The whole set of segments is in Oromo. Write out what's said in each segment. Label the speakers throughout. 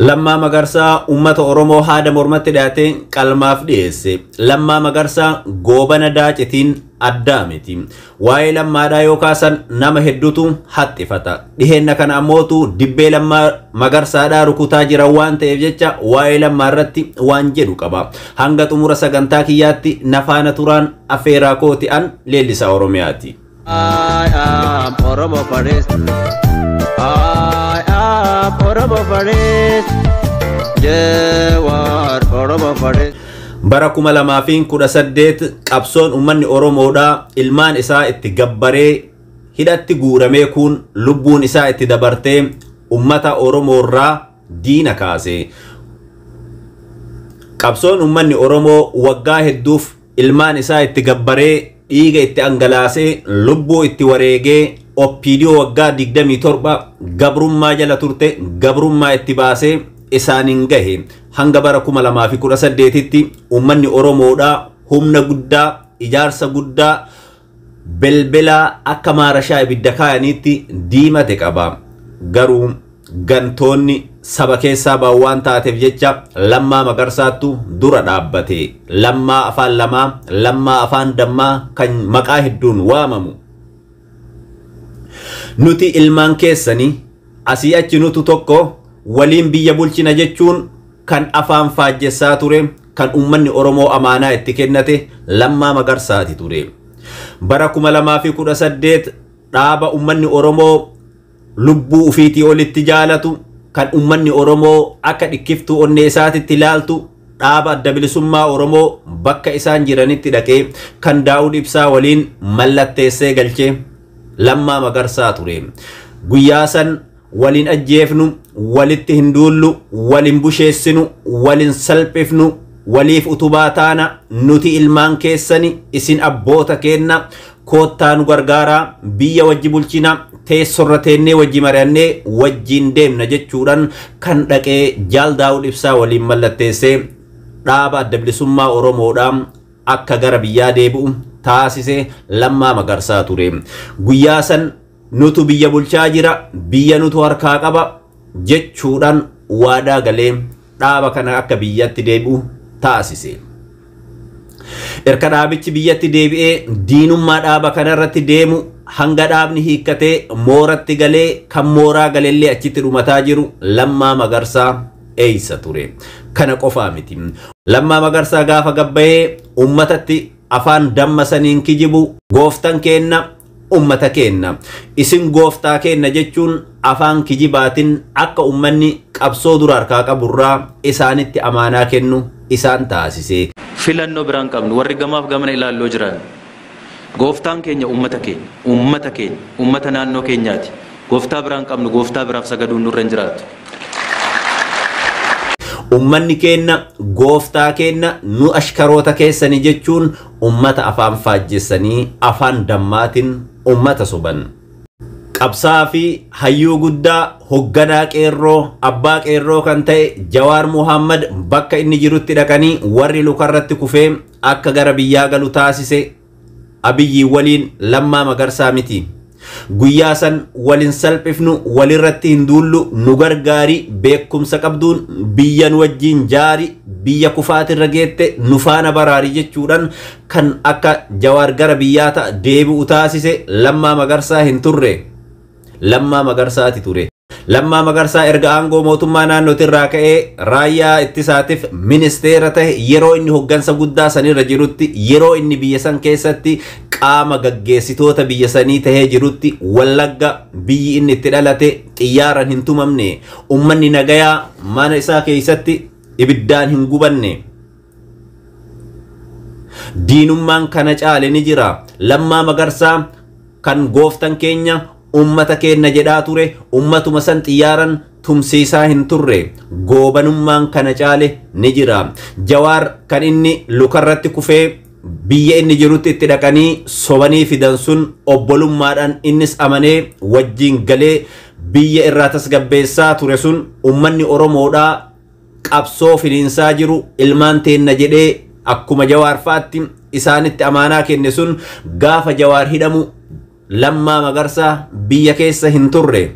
Speaker 1: Lammaa Magarsaa uummata Oromoo haada mormatti dhiyaatee qalmaaf dhiyeesse. Lammaa Magarsaa goobana daacitiin addaa miti. Waa'ee lammaadhaa yoo kaasan nama hedduutu haxxifata. Dhiheenna kana ammootu dibbee lammaa magarsaadhaa rukutaa jiran waan ta'eef jecha waa'ee lammaa irratti waan jedhu qaba. Hanga xumura sagantaa kiyyaatti nafaana turaan afeeraa kooti an leellisaa Oromiyaati. Oromoo Parees. bara kuma lamaa fi kudha saddeet qabsoon uummanni oromoodha ilmaan isaa itti gabbaree hidhatti guuramee kun lubbuun isaa itti dabartee ummata oromoorraa diina kaase qabsoon uummanni oromoo waggaa hedduuf ilmaan isaa itti gabbaree dhiiga itti angalaasee lubbuu itti wareegee oppiidiyoo waggaa 27 gabrummaa jala turte gabrummaa itti baasee isaaniin gahe hanga bara 2018tti ummanni Oromoodhaa humna guddaa ijaarsa guddaa belbelaa akka maarashaa ibidda kaayaniitti diimate qaba garuu gantoonni saba keessaa ba'u waan taateef jecha lammaa magarsaattu dura dhaabbate lammaa afaan lamaa lammaa afaan dammaa kan maqaa hedduun waamamu nuti ilmaan keessanii asii achi nutu tokko waliin biyya bulchina jechuun kan afaan faajjessaa ture kan uummanni Oromoo amaanaa itti kennate Lammaa Magarsaati ture. Bara 2018 dhaaba uummanni Oromoo lubbuu ufiitii olitti jaalatu kan uummanni Oromoo akka dhikkiftuu onnee isaatitti ilaaltu dhaaba adda bilisummaa Oromoo bakka isaan jiranitti dhaqee kan Daawud Ibsaa waliin mallatteessee galchee lammaa magarsaa ture guyyaa san waliin ajjeefnu walitti hin duullu waliin busheessinu waliin salphifnu waliif utubaa taana nuti ilmaan keessani isin abboota keenna koottaa nu gargaaraa biyya wajji bulchina teessorra teennee wajji mari'annee wajjiin deemna jechuudhaan kan dhaqee jaal daawud ibsaa waliin mallatteessee dhaaba adda bilisummaa oromoodhaan akka gara biyyaa deebi'u Taasise lammaa magarsaa ture. Guyyaa san nutu biyya bulchaa jira, biyya nutu harkaa qaba jechuudhaan waadaa galee dhaaba kana akka biyyatti deebi'u taasise. Erka dhaabichi biyyatti deebi'ee diinummaa dhaaba kanarratti deemu hanga dhaabni hiikkatee mooratti galee kan mooraa galellee achitti dhumataa jiru lammaa magarsaa eeysa ture. Kana qofaa miti. Lammaa magarsaa gaafa gabbayee uummatatti afaan dammasaniin kijibu gooftan kenna ummata kenna isin gooftaa kenna jechuun afaan kijibaatiin akka ummanni qabsoo dura harkaa qaburraa isaanitti amaanaa kennu isaan taasise. filannoo biraan qabnu warri gamaaf gamana ilaalloo jiraan. gooftaan keenya ummata keenya ummata naannoo keenyaati gooftaa biraan qabnu gooftaa biraaf sagaduun nurra hin jiraatu. ummanni keenna gooftaa keenna nu ashkaroota keessanii jechuun ummata afaan faajjessanii afaan dammaatiin ummata suban. Qabsaa fi hayyuu guddaa hogganaa qeerroo abbaa qeerroo kan ta'e Jawaar Muhammad bakka inni jirutti dhaqanii warri lukarratti kufee akka gara biyyaa galu taasise abiyyi waliin lammaa magarsaa miti. guyyaa san walin salphifnu walirratti hin duullu nu gargaarii beekumsa qabduun biyyan wajjiin jaari biyya kufaatirra geette nufaana baraarii jechuudhaan kan akka jawar gara ta'a deebi'u taasise lammaa magarsaa hin turre lammaa magarsaati ture Lammaa Magarsaa erga aangoo mootummaa naannootii irraa ka'ee raayyaa ittisaatiif ministeera ta'e yeroo inni hoggansa guddaa sanirra jirutti yeroo inni biyya san keessatti qaama gaggeessitoota biyya sanii tahee jirutti wallagga biyyi inni itti dhalate xiyyaaran hin tumamne ummanni nagayaa mana isaa keessatti ibiddaan hin gubanne. Diinummaan kana caale ni jira. Lammaa Magarsaa kan gooftan keenya ummata kenna jedhaa ture ummatuma san xiyyaaran tumsiisaa hin turre goobanummaan kana caale ni jira jawaar kan inni lukarratti kufee biyya inni jirutti itti dhaqanii sobanii fidan sun obbolummaadhaan innis amanee wajjiin galee biyya irraa tasgabbeessaa ture sun ummanni oromoodhaa qabsoo finiinsaa jiru ilmaan tenna jedhee akkuma jawaarfaatti isaanitti amaanaa kenne sun gaafa jawaar hidhamu Lammaa Magarsaa biyya keessa hin turre.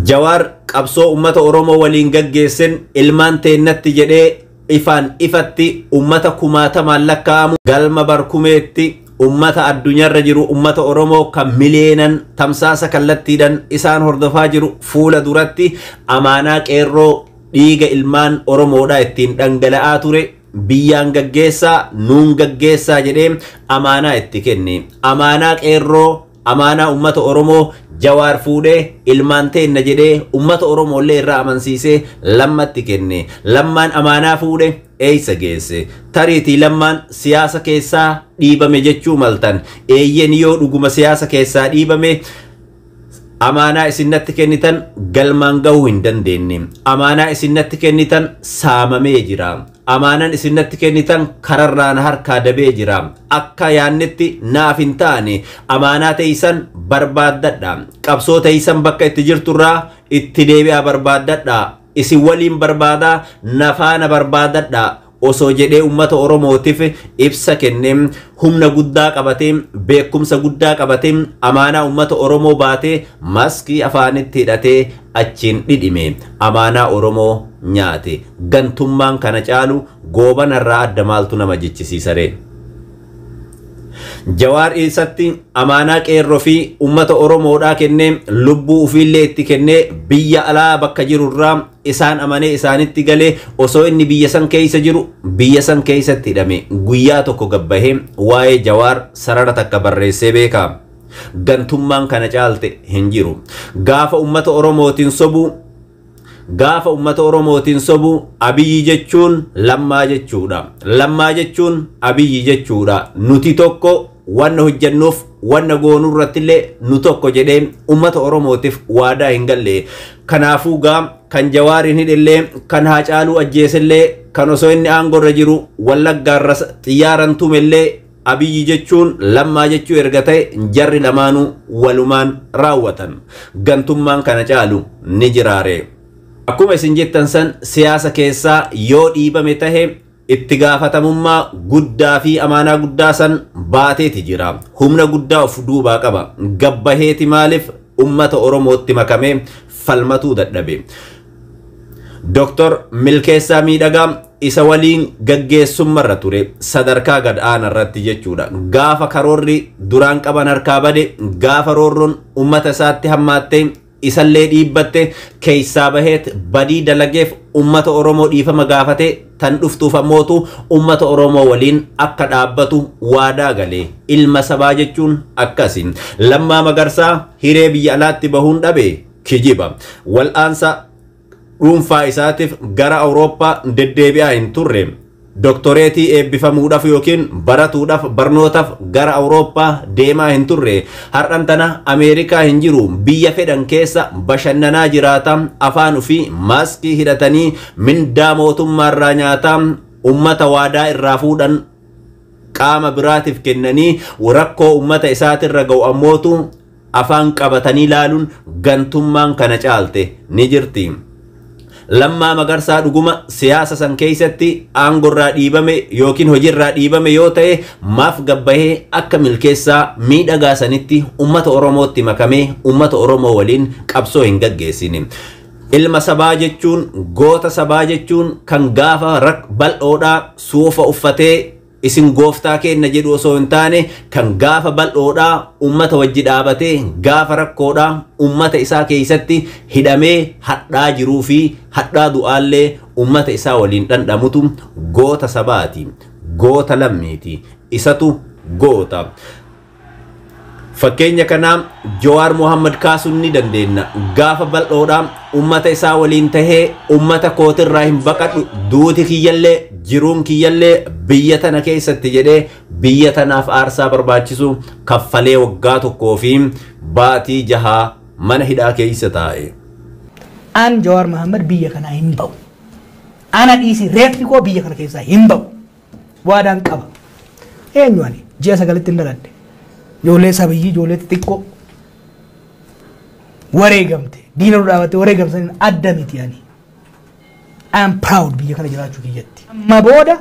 Speaker 1: Jawaar qabsoo uummata Oromoo waliin gaggeessin ilmaan teennatti jedhee ifaan ifatti uummata kumaatamaan lakkaa'amu galma barkumetti uummata addunyaarra jiru uummata Oromoo kan mileenan tamsaasa kallattiidhaan isaan hordofaa jiru fuula duratti amaanaa qeerroo dhiiga ilmaan Oromoodhaa ittiin dhangala'aa ture biyyaan gaggeessaa nuun gaggeessaa jedhee amaanaa itti kenne amaanaa qeerroo amaanaa ummata oromoo jawaar fuudhee ilmaan teenna jedhee ummata oromooillee irraa amansiisee lammatti kenne lammaan amaanaa fuudhe eeysa geesse tariitii lammaan siyaasa keessaa dhiibame jechuu maltan eeyyen yoo dhuguma siyaasa keessaa dhiibame amaanaa isinnatti kennitan galmaan gahuu hin dandeenye amaanaa isinnatti kennitan saamamee jira amaanan isinatti kennitan kararraan harkaa dabee jira akka yaannetti naaf hin taane amaanaa teeysan barbaaddadha qabsoo teeysan bakka itti jirturraa itti deebi'aa barbaaddadha isin waliin barbaadaa nafaana barbaaddadha osoo jedhee uummata Oromootiif ibsa kennee humna guddaa qabatee beekumsa guddaa qabatee amaanaa uummata Oromoo baatee maskii afaanitti hidhatee achiin dhidhime amaanaa Oromoo nyaate gantummaan kana caalu goobanarraa adda maaltu nama jechisiisaree? jawaar isatti amaanaa qeerroo fi ummata oromoodhaa kennee lubbuu ofiillee itti kennee biyya alaa bakka jirurraa isaan amanee isaanitti galee osoo inni biyya san keeysa jiru biyya san keeysatti hidhame guyyaa tokko gabbahee waa'ee jawaar sarara takka barreessee beekaa gantummaan kana caalte hin jiru gaafa ummata oromootiin sobuu gaafa uummata oromootiin sobu abiyyi jechuun lammaa jechuudha lammaa jechuun abiyyi jechuudha nuti tokko wanna hojjannuuf wanna goonuu irrattillee nu tokko jedhee uummata oromootiif waadaa hin galle kanaafuu gaa kan jawaariin hidhillee kan haacaaluu ajjeesillee kan osoo inni aangorra jiru wallaggaarra xiyyaaran tumellee abiyyi jechuun lammaa jechuu erga ta'e jarri lamaanuu walumaan raawwatan gantummaan kana caalu ni jiraare. Akkuma isin san siyaasa keessaa yoo dhiibame tae itti gaafatamummaa guddaa fi amaanaa guddaa san baateeti jira. Humna guddaa of duubaa qaba. Gabbaheeti maaliif ummata Oromootti makamee falmatuu dadhabe. Dooktor Milkeessaa Miidhagaa isa waliin gaggeessummarra ture sadarkaa gad aanarratti jechuudha. Gaafa karoorri duraan qaban harkaa bade gaafa roorroon ummata isaatti hammaattee isallee dhiibbatte keeysaa baheet badii dalageef ummata Oromoo dhiifama gaafate tan dhuftuuf mootu ummata Oromoo waliin akka dhaabbatu waadaa galee ilma sabaa jechuun akkasiin lammaa magarsaa hiree biyya alaatti bahuun dhabe kijiba wal'aansa dhuunfaa isaatiif gara Awurooppaa deddeebi'aa hin turre doktoreetii eebbifamuudhaaf yookiin baratuudhaaf barnootaaf gara awurooppaa deemaa hin turre har'an tana ameerikaa hin jiru biyya fedhan keessa bashannanaa jiraata afaan ofii maaskii hidhatanii mindaa mootummaarraa nyaata ummata waadaa irraa fuudhan qaama biraatiif kennanii rakkoo ummata isaatirra ga'u ammootu afaan qabatanii laaluun gantummaan kana caalte ni jirti. lammaa magarsaa dhuguma siyaasa san keeysatti aangorraa dhiibame yookiin hojiirraa dhiibame yoo ta'e maaf gabbahee akka milkeessaa miidhagaa sanitti ummata oromootti makamee ummata oromoo waliin qabsoo hin gaggeessine. Ilma sabaa jechuun goota sabaa jechuun kan gaafa bal'oodhaa suufa uffatee isin gooftaa keenna jedhu osoo hin taane kan gaafa bal'oodhaa ummata wajji dhaabatee gaafa rakkoodhaa ummata isaa keeysatti hidhamee hadhaa jiruu fi hadhaa du'aallee ummata isaa waliin dhandhamutu goota sabaati goota lammiiti isatu goota fakkeenya kanaam Jowaar Mohaammed kaasuun ni dandeenya gaafa bal'oodhaan ummata isaa waliin tahee ummata kootirraa hin baqadhu duuti kiyyallee jiruun kiyyallee biyya tana keessatti jedhee biyya tanaaf aarsaa barbaachisu kaffalee waggaa tokkoo fi baatii jahaa mana hidhaa keessa taa'e. Aan Jowaar Mohaammed biyya kanaa hin ba'u. Ana dhiisi reeffi koo biyya kana keessaa hin ba'u. Waadaan qaba. Eenyu ani ji'a sagalitti hin daladhe. Ijoollee sabiyyii, ijoollee xixiqqoo wareegamte. Diina nu dhaabatte adda miti ani. I'm proud biyya kana jiraachuu kiyyatti. Amma booda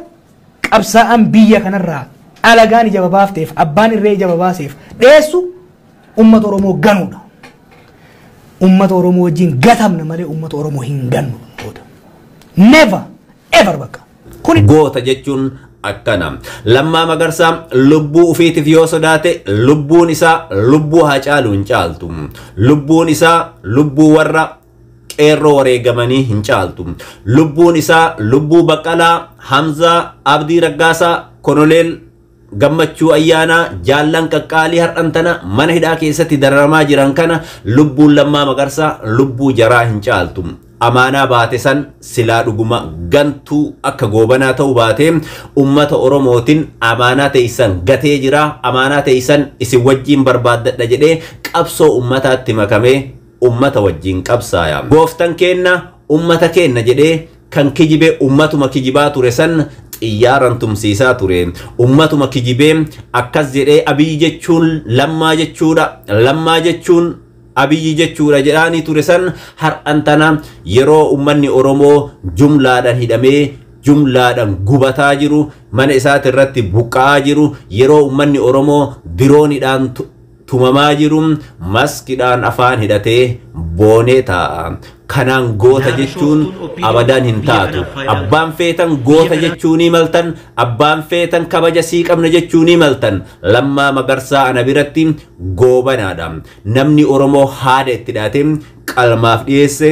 Speaker 1: qabsaa'aan biyya kanarraa alagaan ija babaafteef abbaan irree ija babaaseef dheessu uummata Oromoo ganuudha. Uummata Oromoo wajjin gatamna malee uummata Oromoo hin gannu. Never ever bakka. goota jechuun akkana lammaa magarsaa lubbuu ufiitiif yoo sodaate lubbuun isaa lubbuu haa caalu hin caaltu lubbuun isaa lubbuu warra qeerroo wareegamanii hin caaltu lubbuun isaa lubbuu baqqalaa hamzaa abdii raggaasaa konoleel gammachuu ayyaanaa jaallan qaqqaalii har'antana mana hidhaa keessatti dararamaa jiran kana lubbuun lammaa magarsaa lubbuu jaraa hin caaltu amaanaa baate san silaa dhuguma gantuu akka goobanaa ta'u baatee ummata Oromootiin amaanaa teessan gatee jira. Amaanaa teessan isin wajjin barbaaddadha jedhee qabsoo ummataatti makamee ummata wajjin qabsaaya. Gooftan keenna ummata keenna jedhee kan kijibee ummatuma kijibaa ture san xiyyaaran tumsiisaa ture. Ummatuma kijibee akkas jedhee abii jechuun lammaa jechuudha. Lammaa jechuun abiyyi jechuudha jedhaanii ture san har'an tana yeroo uummanni oromoo jumlaadhaan hidhamee jumlaadhaan gubataa jiru mana isaati irratti buqqa'aa jiru yeroo uummanni oromoo diroonidhaan tumamaa jiru maskidhaan afaan hidhatee boonee taa'a. Kanaan goota jechuun abadaan hin taatu. Abbaan feetan goota jechuunii maltan. Abbaan feetan kabaja sii qabna jechuunii maltan. Lammaa magarsaa ana biratti goobanaadha. Namni Oromoo haada itti dhaate qalmaaf dhiyeesse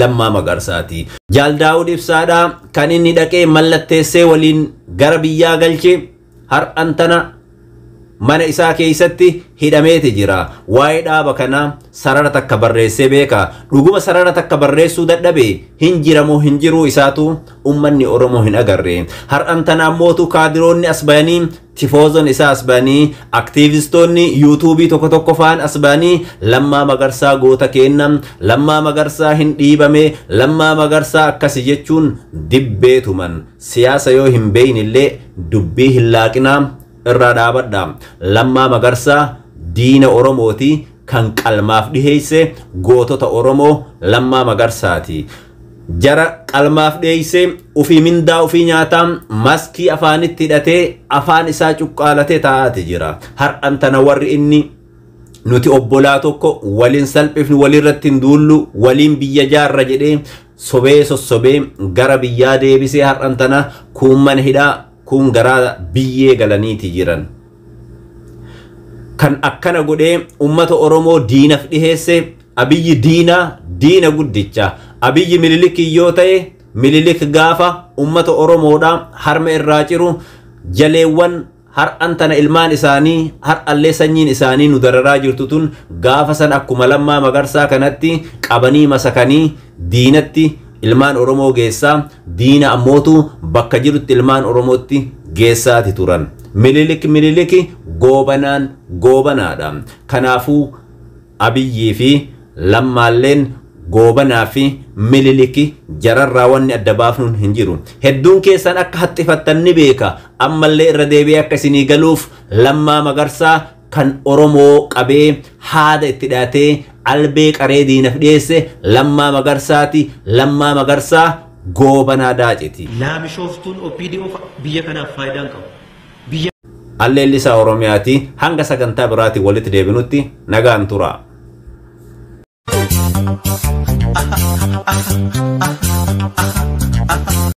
Speaker 1: lammaa magarsaati. Jaaldaa'uun ibsaadhaa kan inni dhaqee mallatteessee waliin gara biyyaa galche har'an mana isaa keeysatti hidhameeti jira waa'ee dhaaba kanaa sarara takka barreessee beeka dhuguma sarara takka barreessuu dadhabe hin jiramoo hin jiruu isaatu ummanni oromoo hin agarre har'an tanaa mootu kaadiroonni as bayanii tifoozon isaa as bayanii aktiivistoonni yuutuubii tokko tokko faan as bayanii lammaa magarsaa goota kennan lammaa magarsaa hin dhiibame lammaa magarsaa akkasi jechuun dibbeetuman siyaasa yoo hin beeyin illee dubbii hin laaqinaa Iraa dhaabadha. Lammaa Magarsaa diina Oromooti kan qalmaaf dhiheeyse gootota Oromoo Lammaa Magarsaati. jara qalmaaf dheeyse ufii mindaa ufii nyaataa maskii afaanitti hidhatee afaan isaa cuqqaalatee taa'ate jira har'an tana warri inni nuti obbolaa tokko waliin salphifni walirratti hin duullu waliin biyya jaarra jedhee sobee sossobee gara biyyaa deebisee har'an tana kuummana hidhaa kun garaa biyyee galaniti jiran kan akkana gode ummato oromo dina dhiheesse abiyyi dina dina guddicha abiyyi mililikii yoo ta'e mililik gaafa ummata oromoodha harma irraa ciru jaleewwan har'an tana ilmaan isaanii har'allee sanyiin isaanii nu dararaa jirtu tun gaafa san akkuma lammaa magarsaa kanatti qabanii masakanii diinatti ilmaan Oromoo geessaa diina ammootu bakka jirutti ilmaan Oromootti geessaati turan. Minilik minilik goobanaan goobanaadha. Kanaafuu Abiyyii fi lammaalleen goobanaa fi mililiki jararraa wanni adda baafnuun hin jiru. Hedduun keessan akka haxxifattan ni beeka. Ammallee irra deebi'ee akka isinii galuuf lammaa magarsaa kan Oromoo qabee haada itti dhaatee albee qaree diinaf dhiyeesse lammaa magarsaati lammaa magarsaa goobanaa daaciti. Laamishooftuun OPDO biyya kanaaf faayidaan qabu. Alleellisaa Oromiyaati hanga sagantaa biraati walitti deebinutti nagaan
Speaker 2: tura.